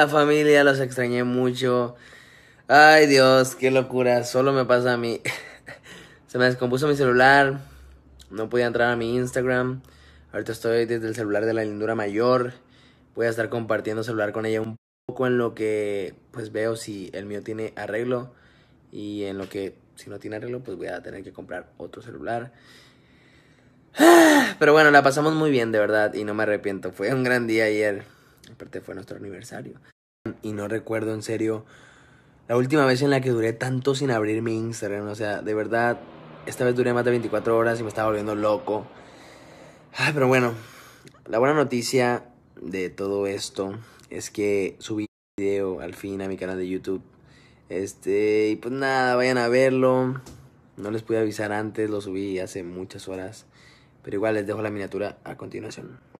La familia, los extrañé mucho. Ay Dios, qué locura, solo me pasa a mí. Se me descompuso mi celular, no podía entrar a mi Instagram. Ahorita estoy desde el celular de la lindura mayor. Voy a estar compartiendo celular con ella un poco en lo que pues veo si el mío tiene arreglo y en lo que si no tiene arreglo pues voy a tener que comprar otro celular. Pero bueno, la pasamos muy bien de verdad y no me arrepiento. Fue un gran día ayer aparte fue nuestro aniversario. Y no recuerdo en serio la última vez en la que duré tanto sin abrir mi Instagram. O sea, de verdad, esta vez duré más de 24 horas y me estaba volviendo loco. Ah, pero bueno, la buena noticia de todo esto es que subí un video al fin a mi canal de YouTube. Este, y pues nada, vayan a verlo. No les pude avisar antes, lo subí hace muchas horas. Pero igual les dejo la miniatura a continuación.